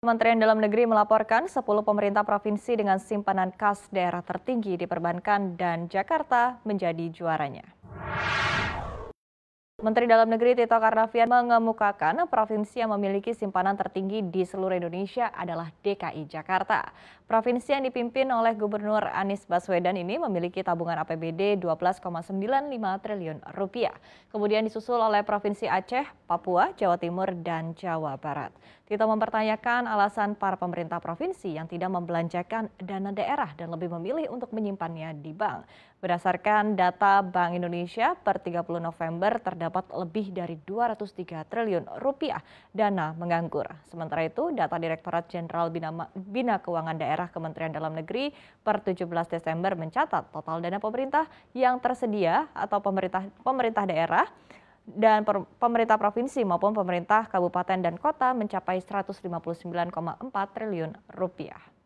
Kementerian Dalam Negeri melaporkan 10 pemerintah provinsi dengan simpanan kas daerah tertinggi di Perbankan dan Jakarta menjadi juaranya. Menteri Dalam Negeri Tito Karnavian mengemukakan provinsi yang memiliki simpanan tertinggi di seluruh Indonesia adalah DKI Jakarta. Provinsi yang dipimpin oleh Gubernur Anies Baswedan ini memiliki tabungan APBD 12,95 triliun rupiah. Kemudian disusul oleh Provinsi Aceh, Papua, Jawa Timur, dan Jawa Barat. Tito mempertanyakan alasan para pemerintah provinsi yang tidak membelanjakan dana daerah dan lebih memilih untuk menyimpannya di bank. Berdasarkan data Bank Indonesia per 30 November terdapat terdapat lebih dari 203 triliun rupiah dana menganggur. Sementara itu, data Direktorat Jenderal Bina, Bina Keuangan Daerah Kementerian Dalam Negeri per 17 Desember mencatat total dana pemerintah yang tersedia atau pemerintah pemerintah daerah dan pemerintah provinsi maupun pemerintah kabupaten dan kota mencapai 159,4 triliun rupiah.